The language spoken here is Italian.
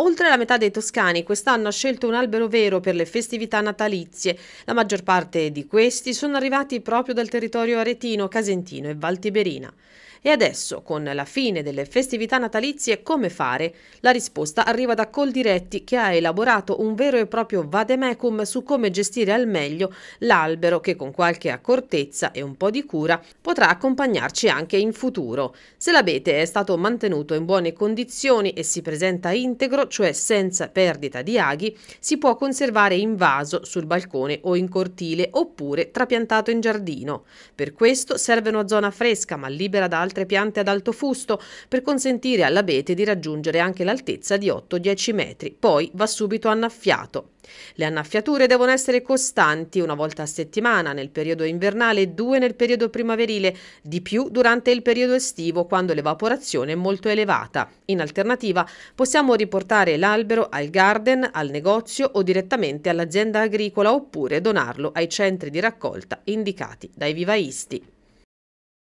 Oltre la metà dei toscani quest'anno ha scelto un albero vero per le festività natalizie. La maggior parte di questi sono arrivati proprio dal territorio aretino, casentino e valtiberina. E adesso, con la fine delle festività natalizie, come fare? La risposta arriva da Coldiretti, che ha elaborato un vero e proprio vademecum su come gestire al meglio l'albero che con qualche accortezza e un po' di cura potrà accompagnarci anche in futuro. Se l'abete è stato mantenuto in buone condizioni e si presenta integro, cioè senza perdita di aghi, si può conservare in vaso sul balcone o in cortile oppure trapiantato in giardino. Per questo serve una zona fresca ma libera da altre altre piante ad alto fusto per consentire all'abete di raggiungere anche l'altezza di 8-10 metri, poi va subito annaffiato. Le annaffiature devono essere costanti una volta a settimana nel periodo invernale e due nel periodo primaverile, di più durante il periodo estivo quando l'evaporazione è molto elevata. In alternativa possiamo riportare l'albero al garden, al negozio o direttamente all'azienda agricola oppure donarlo ai centri di raccolta indicati dai vivaisti.